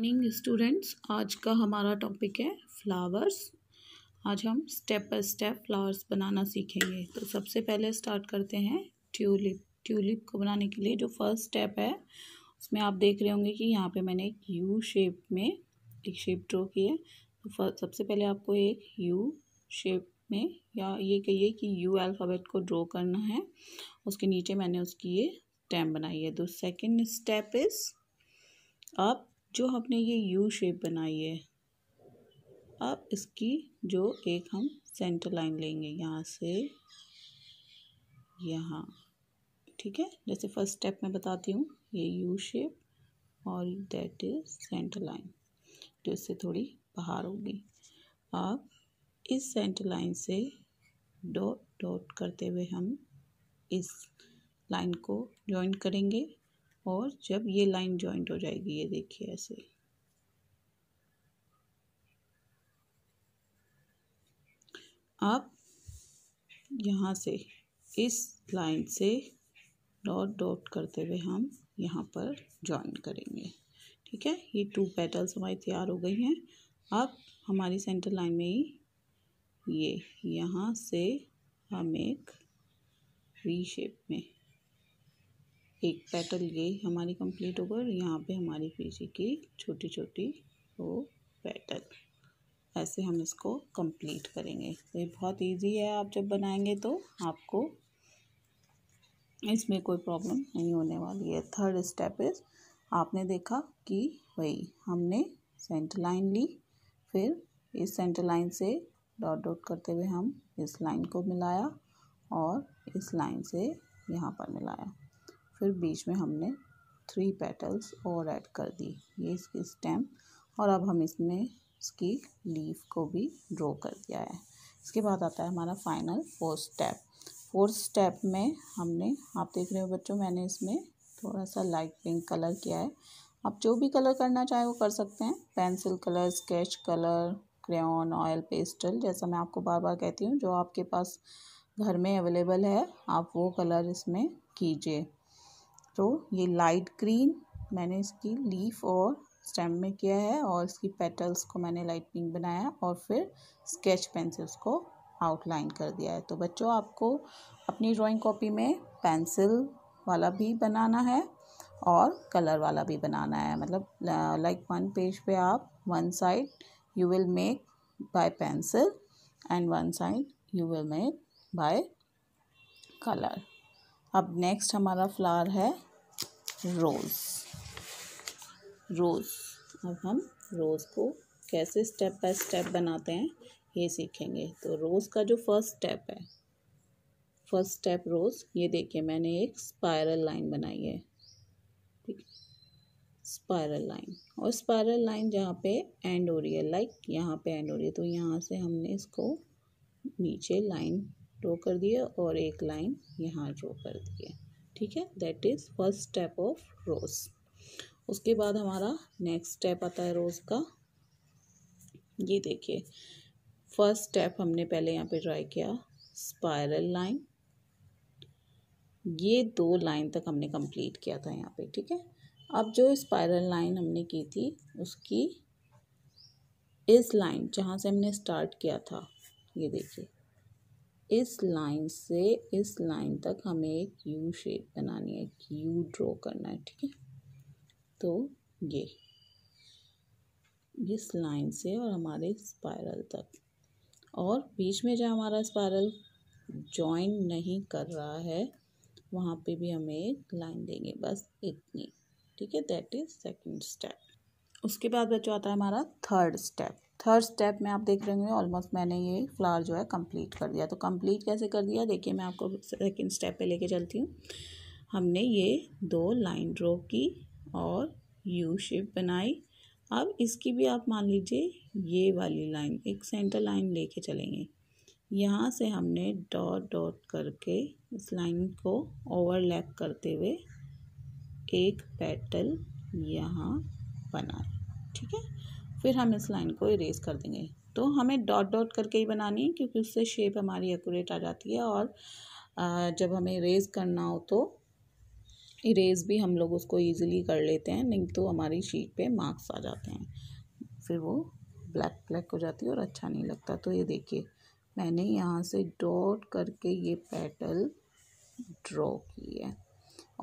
morning students आज का हमारा टॉपिक है फ्लावर्स आज हम स्टेप बाय स्टेप फ्लावर्स बनाना सीखेंगे तो सबसे पहले स्टार्ट करते हैं ट्यूलिप ट्यूलिप को बनाने के लिए जो फर्स्ट स्टेप है उसमें आप देख रहे होंगे कि यहाँ पे मैंने एक यू शेप में एक शेप ड्रॉ की है तो सबसे पहले आपको एक यू शेप में या ये कहिए कि यू एल्फाबेट को ड्रॉ करना है उसके नीचे मैंने उसकी ये स्टैम्प बनाई है तो सेकेंड स्टेप इज़ अप जो हमने ये यू शेप बनाई है अब इसकी जो एक हम सेंटर लाइन लेंगे यहाँ से यहाँ ठीक है जैसे फर्स्ट स्टेप में बताती हूँ ये यू शेप और दैट इज़ सेंटर लाइन जो इससे थोड़ी बाहर होगी अब इस सेंटर लाइन से डॉट डॉट करते हुए हम इस लाइन को ज्वाइन करेंगे और जब ये लाइन जॉइंट हो जाएगी ये देखिए ऐसे आप यहाँ से इस लाइन से डॉट डॉट करते हुए हम यहाँ पर जॉइन करेंगे ठीक है ये टू पेटल्स हमारी तैयार हो गई हैं अब हमारी सेंटर लाइन में ही ये यहाँ से हम एक वी शेप में एक पेटल ये हमारी कंप्लीट हो गई और यहाँ पे हमारी पीछे की छोटी छोटी वो पेटल ऐसे हम इसको कंप्लीट करेंगे तो ये बहुत इजी है आप जब बनाएंगे तो आपको इसमें कोई प्रॉब्लम नहीं होने वाली है थर्ड स्टेप इज़ आपने देखा कि वही हमने सेंटर लाइन ली फिर इस सेंटर लाइन से डॉट डॉट करते हुए हम इस लाइन को मिलाया और इस लाइन से यहाँ पर मिलाया फिर बीच में हमने थ्री पेटल्स और ऐड कर दी ये इसकी स्टेम और अब हम इसमें इसकी लीफ को भी ड्रॉ कर दिया है इसके बाद आता है हमारा final fourth step fourth step में हमने आप देख रहे हो बच्चों मैंने इसमें थोड़ा सा लाइट पिंक कलर किया है आप जो भी कलर करना चाहें वो कर सकते हैं pencil colour sketch colour crayon oil pastel जैसा मैं आपको बार बार कहती हूँ जो आपके पास घर में अवेलेबल है आप वो कलर इसमें कीजिए तो ये लाइट ग्रीन मैंने इसकी लीफ और स्टेम में किया है और इसकी पेटल्स को मैंने लाइट पिंक बनाया और फिर स्केच पेन से उसको आउटलाइन कर दिया है तो बच्चों आपको अपनी ड्राइंग कॉपी में पेंसिल वाला भी बनाना है और कलर वाला भी बनाना है मतलब लाइक वन पेज पे आप one side you will make by pencil and one side you will make by colour अब नेक्स्ट हमारा फ्लावर है रोज़ रोज़ अब हम रोज़ को कैसे स्टेप बाय स्टेप बनाते हैं ये सीखेंगे तो रोज़ का जो फर्स्ट स्टेप है फर्स्ट स्टेप रोज़ ये देखिए मैंने एक स्पायरल लाइन बनाई है ठीक स्पायरल लाइन और स्पायरल लाइन जहाँ पे एंड हो रही है लाइक यहाँ पे एंड हो रही है तो यहाँ से हमने इसको नीचे लाइन ड्रॉ कर दिए और एक लाइन यहाँ ड्रॉ कर दिए ठीक है that is first step of rose उसके बाद हमारा नेक्स्ट स्टेप आता है रोज़ का ये देखिए फर्स्ट स्टेप हमने पहले यहाँ पे ट्राई किया स्पायरल लाइन ये दो लाइन तक हमने कंप्लीट किया था यहाँ पे ठीक है अब जो स्पायरल लाइन हमने की थी उसकी इस लाइन जहाँ से हमने स्टार्ट किया था ये देखिए इस लाइन से इस लाइन तक हमें एक यू शेप बनानी है एक यू ड्रॉ करना है ठीक है तो ये इस लाइन से और हमारे स्पायरल तक और बीच में जहाँ हमारा स्पायरल जॉइन नहीं कर रहा है वहाँ पे भी हमें एक लाइन देंगे बस इतनी ठीक है दैट इज़ सेकंड स्टेप उसके बाद बच्चों आता है हमारा थर्ड स्टेप थर्ड स्टेप में आप देख रहे होंगे ऑलमोस्ट मैंने ये फ्लावर जो है कंप्लीट कर दिया तो कंप्लीट कैसे कर दिया देखिए मैं आपको सेकंड स्टेप पे लेके चलती हूँ हमने ये दो लाइन ड्रॉ की और यू शेप बनाई अब इसकी भी आप मान लीजिए ये वाली लाइन एक सेंटर लाइन लेके चलेंगे यहाँ से हमने डॉट डॉट करके इस लाइन को ओवरलैप करते हुए एक पेटल यहाँ बनाए ठीक है फिर हम इस लाइन को इरेज कर देंगे तो हमें डॉट डॉट करके ही बनानी है क्योंकि उससे शेप हमारी एक्यूरेट आ जाती है और जब हमें इरेज करना हो तो इरेज भी हम लोग उसको ईजिली कर लेते हैं नहीं तो हमारी शीट पर मार्क्स आ जाते हैं फिर वो ब्लैक ब्लैक हो जाती है और अच्छा नहीं लगता तो ये देखिए मैंने यहाँ से डॉट करके ये पेटल ड्रॉ की है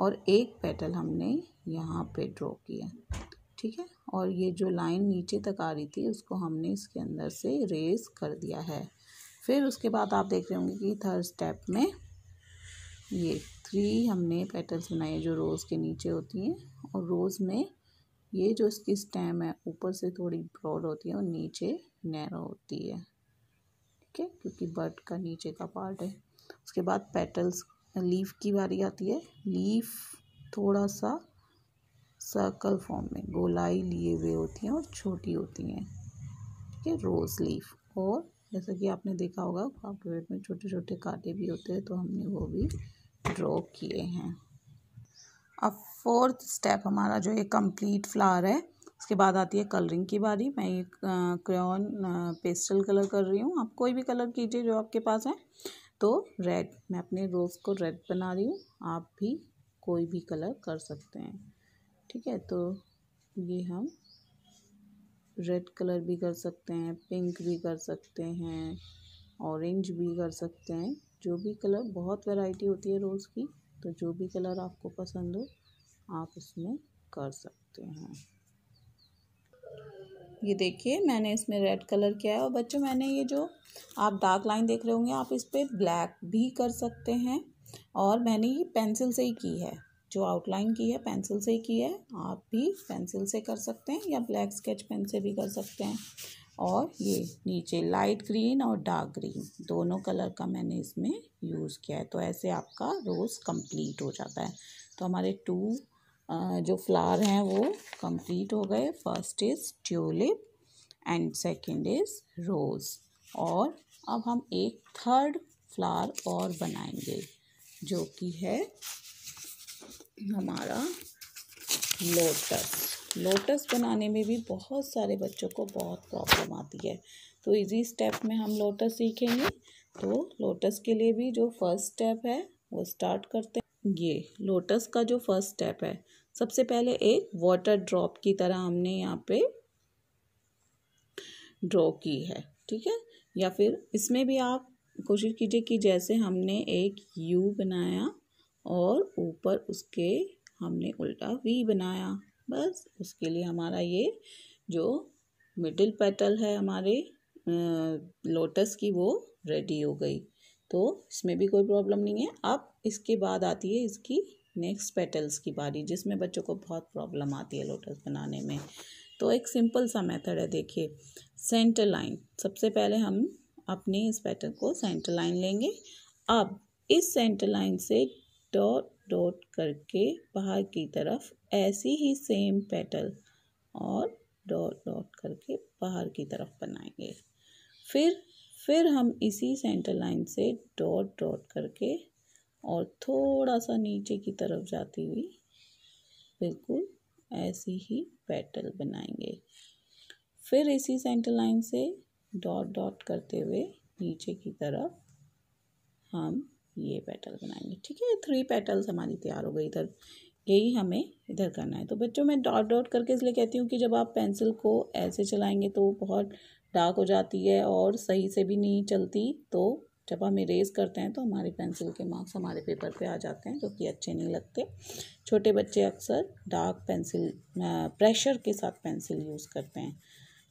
और एक पेटल हमने यहाँ पे ड्रॉ किया ठीक है और ये जो लाइन नीचे तक आ रही थी उसको हमने इसके अंदर से रेज कर दिया है फिर उसके बाद आप देख रहे होंगे कि थर्ड स्टेप में ये थ्री हमने पेटल्स बनाए जो रोज़ के नीचे होती हैं और रोज़ में ये जो इसकी स्टेम है ऊपर से थोड़ी ब्रॉड होती है और नीचे नैरो होती है ठीक है क्योंकि बर्ड का नीचे का पार्ट है उसके बाद पेटल्स लीफ की बारी आती है लीफ थोड़ा सा सर्कल फॉर्म में गोलाई लिए हुए होती हैं और छोटी होती हैं ठीक है रोज़ लीफ और जैसा कि आपने देखा होगा कॉपरेट में छोटे छोटे कांटे भी होते हैं तो हमने वो भी ड्रॉ किए हैं अब फोर्थ स्टेप हमारा जो ये कंप्लीट फ्लावर है उसके बाद आती है कलरिंग की बारी मैं ये क्रेन पेस्टल कलर कर रही हूँ आप कोई भी कलर कीजिए जो आपके पास है तो रेड मैं अपने रोज़ को रेड बना रही हूँ आप भी कोई भी कलर कर सकते हैं ठीक है तो ये हम रेड कलर भी कर सकते हैं पिंक भी कर सकते हैं ऑरेंज भी कर सकते हैं जो भी कलर बहुत वैरायटी होती है रोज़ की तो जो भी कलर आपको पसंद हो आप इसमें कर सकते हैं ये देखिए मैंने इसमें रेड कलर किया है और बच्चों मैंने ये जो आप डार्क लाइन देख रहे होंगे आप इस पर ब्लैक भी कर सकते हैं और मैंने ये पेंसिल से ही की है जो आउटलाइन की है पेंसिल से ही की है आप भी पेंसिल से कर सकते हैं या ब्लैक स्केच पेन से भी कर सकते हैं और ये नीचे लाइट ग्रीन और डार्क ग्रीन दोनों कलर का मैंने इसमें यूज़ किया है तो ऐसे आपका रोज़ कंप्लीट हो जाता है तो हमारे टू जो फ्लावर हैं वो कंप्लीट हो गए first is tulip and second is rose और अब हम एक थर्ड फ्लावर और बनाएंगे जो कि है हमारा लोटस लोटस बनाने में भी बहुत सारे बच्चों को बहुत प्रॉब्लम आती है तो इजी स्टेप में हम लोटस सीखेंगे तो लोटस के लिए भी जो फर्स्ट स्टेप है वो स्टार्ट करते हैं ये लोटस का जो फर्स्ट स्टेप है सबसे पहले एक वाटर ड्रॉप की तरह हमने यहाँ पे ड्रॉ की है ठीक है या फिर इसमें भी आप कोशिश कीजिए कि जैसे हमने एक यू बनाया और ऊपर उसके हमने उल्टा वी बनाया बस उसके लिए हमारा ये जो मिडिल पेटल है हमारे लोटस की वो रेडी हो गई तो इसमें भी कोई प्रॉब्लम नहीं है अब इसके बाद आती है इसकी नेक्स्ट पेटल्स की बारी जिसमें बच्चों को बहुत प्रॉब्लम आती है लोटस बनाने में तो एक सिंपल सा मेथड है देखिए सेंटर लाइन सबसे पहले हम अपने इस पैटर्न को सेंटर लाइन लेंगे अब इस सेंटर लाइन से डॉट डॉट करके बाहर की तरफ ऐसी ही सेम पेटल और डॉट डॉट करके बाहर की तरफ बनाएंगे फिर फिर हम इसी सेंटर लाइन से डॉट डॉट करके और थोड़ा सा नीचे की तरफ जाती हुई बिल्कुल ऐसी ही पेटल बनाएंगे फिर इसी सेंटर लाइन से डॉट डॉट करते हुए नीचे की तरफ हम ये पेटल बनाएंगे ठीक है थ्री पेटल्स हमारी तैयार हो गई इधर यही हमें इधर करना है तो बच्चों मैं डॉट डॉट करके इसलिए कहती हूँ कि जब आप पेंसिल को ऐसे चलाएंगे तो बहुत डार्क हो जाती है और सही से भी नहीं चलती तो जब हम इरेज करते हैं तो हमारी पेंसिल के मार्क्स हमारे पेपर पे आ जाते हैं जो कि अच्छे नहीं लगते छोटे बच्चे अक्सर डार्क पेंसिल प्रेशर के साथ पेंसिल यूज़ करते हैं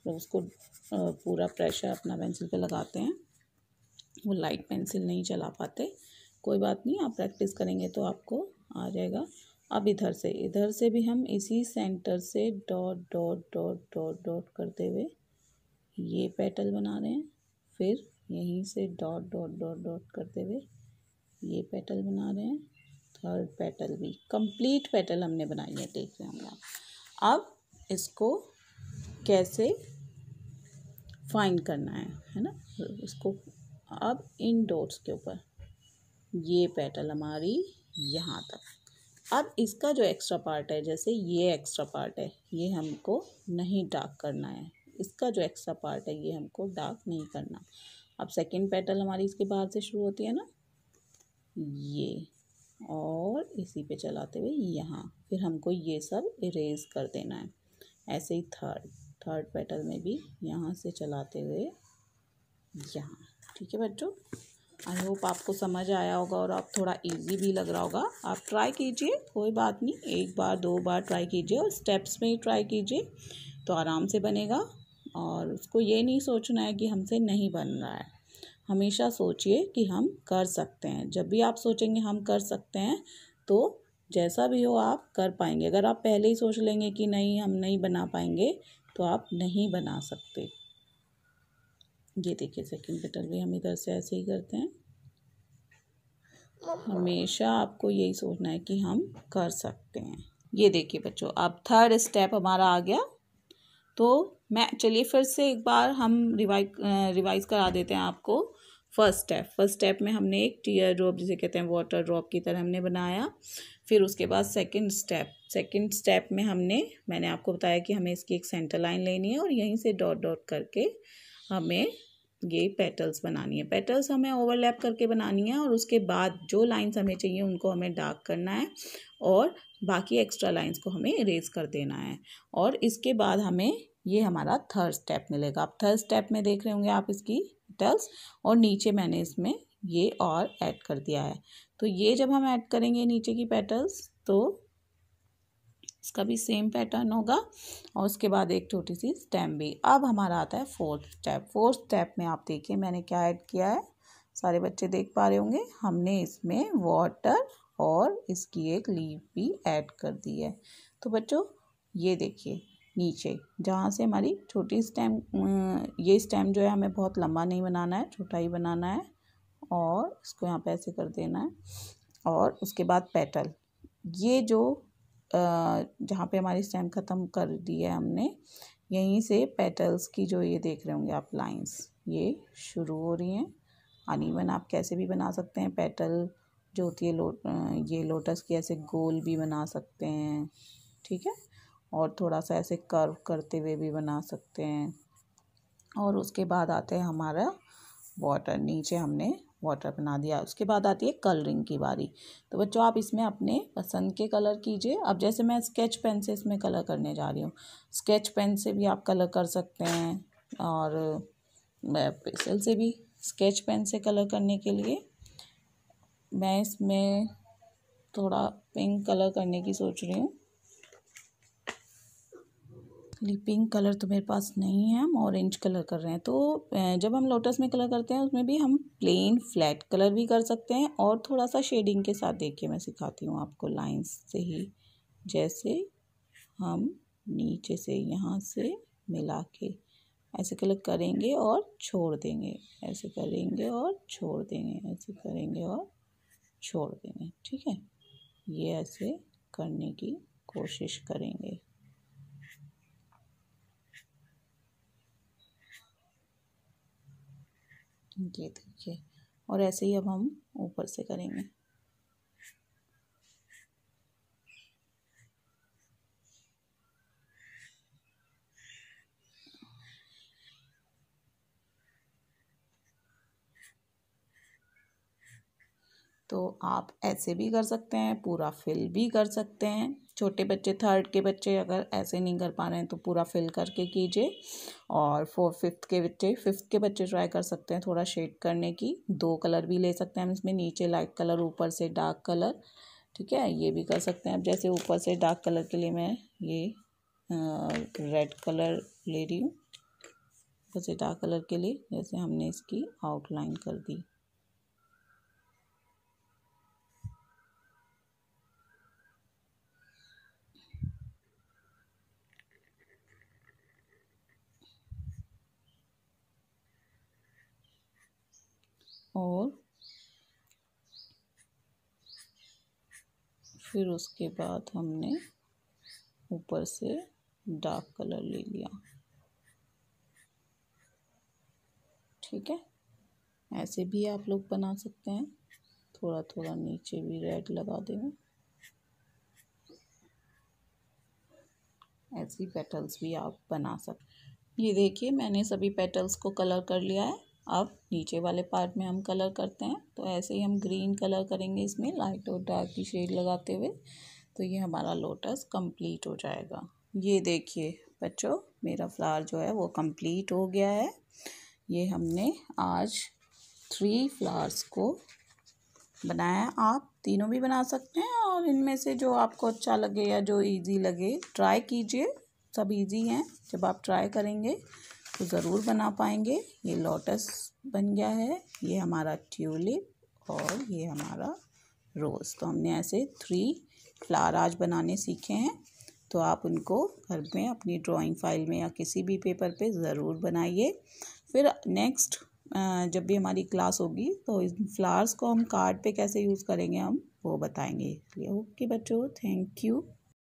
तो उसको पूरा प्रेशर अपना पेंसिल पे लगाते हैं वो लाइट पेंसिल नहीं चला पाते कोई बात नहीं आप प्रैक्टिस करेंगे तो आपको आ जाएगा अब इधर से इधर से भी हम इसी सेंटर से dot dot dot dot dot करते हुए ये पेटल बना रहे हैं फिर यहीं से डॉट डॉट डॉट डॉट करते हुए ये पेटल बना रहे हैं थर्ड पेटल भी कंप्लीट पेटल हमने बनाई है देख रहे होंगे अब इसको कैसे फाइन करना है है ना इसको अब इन डॉट्स के ऊपर ये पेटल हमारी यहाँ तक अब इसका जो एक्स्ट्रा पार्ट है जैसे ये एक्स्ट्रा पार्ट है ये हमको नहीं डार्क करना है इसका जो एक्स्ट्रा पार्ट है ये हमको डार्क नहीं करना अब सेकंड पेटल हमारी इसके बाहर से शुरू होती है ना ये और इसी पे चलाते हुए यहाँ फिर हमको ये सब इरेज कर देना है ऐसे ही थर्ड थर्ड पेटल में भी यहाँ से चलाते हुए यहाँ ठीक है बच्चों आई होप आपको समझ आया होगा और आप थोड़ा इजी भी लग रहा होगा आप ट्राई कीजिए कोई बात नहीं एक बार दो बार ट्राई कीजिए और स्टेप्स में ही ट्राई कीजिए तो आराम से बनेगा और उसको ये नहीं सोचना है कि हमसे नहीं बन रहा है हमेशा सोचिए कि हम कर सकते हैं जब भी आप सोचेंगे हम कर सकते हैं तो जैसा भी हो आप कर पाएंगे अगर आप पहले ही सोच लेंगे कि नहीं हम नहीं बना पाएंगे तो आप नहीं बना सकते ये देखिए सेकंड पेटल भी हम इधर से ऐसे ही करते हैं हमेशा आपको यही सोचना है कि हम कर सकते हैं ये देखिए बच्चों अब थर्ड स्टेप हमारा आ गया तो मैं चलिए फिर से एक बार हम रिवाइज रिवाइज करा देते हैं आपको फर्स्ट स्टेप फर्स्ट स्टेप में हमने एक टीयर ड्रॉप जिसे कहते हैं वाटर ड्रॉप की तरह हमने बनाया फिर उसके बाद सेकंड स्टेप सेकंड स्टेप में हमने मैंने आपको बताया कि हमें इसकी एक सेंटर लाइन लेनी है और यहीं से डॉट डॉट करके हमें ये पेटल्स बनानी है पेटल्स हमें ओवरलैप करके बनानी है और उसके बाद जो लाइंस हमें चाहिए उनको हमें डार्क करना है और बाकी एक्स्ट्रा लाइंस को हमें इरेज कर देना है और इसके बाद हमें ये हमारा थर्ड स्टेप मिलेगा आप थर्ड स्टेप में देख रहे होंगे आप इसकी पेटल्स और नीचे मैंने इसमें ये और ऐड कर दिया है तो ये जब हम ऐड करेंगे नीचे की पेटल्स तो इसका भी सेम पैटर्न होगा और उसके बाद एक छोटी सी स्टेम भी अब हमारा आता है फोर्थ स्टेप फोर्थ स्टेप में आप देखिए मैंने क्या ऐड किया है सारे बच्चे देख पा रहे होंगे हमने इसमें वाटर और इसकी एक लीव भी ऐड कर दी है तो बच्चों ये देखिए नीचे जहाँ से हमारी छोटी स्टेम ये स्टेम जो है हमें बहुत लंबा नहीं बनाना है छोटा ही बनाना है और इसको यहाँ पे ऐसे कर देना है और उसके बाद पेटल ये जो जहाँ पे हमारी स्टेम ख़त्म कर दी है हमने यहीं से पेटल्स की जो ये देख रहे होंगे आप लाइंस ये शुरू हो रही हैं अनइवन आप कैसे भी बना सकते हैं पेटल जो होती है लो ये लोटस की ऐसे गोल भी बना सकते हैं ठीक है और थोड़ा सा ऐसे कर्व करते हुए भी बना सकते हैं और उसके बाद आते हैं हमारा वाटर नीचे हमने वाटर बना दिया उसके बाद आती है कलरिंग की बारी तो बच्चों आप इसमें अपने पसंद के कलर कीजिए अब जैसे मैं स्केच पेन से इसमें कलर करने जा रही हूँ स्केच पेन से भी आप कलर कर सकते हैं और पेंसिल से भी स्केच पेन से कलर करने के लिए मैं इसमें थोड़ा पिंक कलर करने की सोच रही हूँ पिंक कलर तो मेरे पास नहीं है हम ऑरेंज कलर कर रहे हैं तो जब हम लोटस में कलर करते हैं उसमें भी हम प्लेन फ्लैट कलर भी कर सकते हैं और थोड़ा सा शेडिंग के साथ देखिए मैं सिखाती हूँ आपको लाइंस से ही जैसे हम नीचे से यहाँ से मिला के ऐसे कलर करेंगे और छोड़ देंगे ऐसे करेंगे और छोड़ देंगे ऐसे करेंगे और छोड़ देंगे ठीक है ये ऐसे करने की कोशिश करेंगे ये देखिए और ऐसे ही अब हम ऊपर से करेंगे आप ऐसे भी कर सकते हैं पूरा फिल भी कर सकते हैं छोटे बच्चे थर्ड के बच्चे अगर ऐसे नहीं कर पा रहे हैं तो पूरा फिल करके कीजिए और फोर फिफ्थ के बच्चे फिफ्थ के बच्चे ट्राई कर सकते हैं थोड़ा शेड करने की दो कलर भी ले सकते हैं हम इसमें नीचे लाइट कलर ऊपर से डार्क कलर ठीक है ये भी कर सकते हैं अब जैसे ऊपर से डार्क कलर के लिए मैं ये रेड कलर ले रही हूँ ऊपर से डार्क कलर के लिए जैसे हमने इसकी आउटलाइन कर दी और फिर उसके बाद हमने ऊपर से डार्क कलर ले लिया ठीक है ऐसे भी आप लोग बना सकते हैं थोड़ा थोड़ा नीचे भी रेड लगा देंगे ऐसी पेटल्स भी आप बना सकते ये देखिए मैंने सभी पेटल्स को कलर कर लिया है अब नीचे वाले पार्ट में हम कलर करते हैं तो ऐसे ही हम ग्रीन कलर करेंगे इसमें लाइट और डार्क की शेड लगाते हुए तो ये हमारा लोटस कंप्लीट हो जाएगा ये देखिए बच्चों मेरा फ्लावर जो है वो कंप्लीट हो गया है ये हमने आज थ्री फ्लावर्स को बनाया आप तीनों भी बना सकते हैं और इनमें से जो आपको अच्छा लगे या जो इजी लगे ट्राई कीजिए सब इजी हैं जब आप ट्राई करेंगे तो ज़रूर बना पाएंगे ये लोटस बन गया है ये हमारा ट्यूलिप और ये हमारा रोज़ तो हमने ऐसे थ्री फ्लावर आज बनाने सीखे हैं तो आप उनको घर में अपनी ड्राइंग फाइल में या किसी भी पेपर पे ज़रूर बनाइए फिर नेक्स्ट जब भी हमारी क्लास होगी तो इन फ्लावर्स को हम कार्ड पे कैसे यूज़ करेंगे हम वो बताएंगे इसलिए ओके बच्चों थैंक यू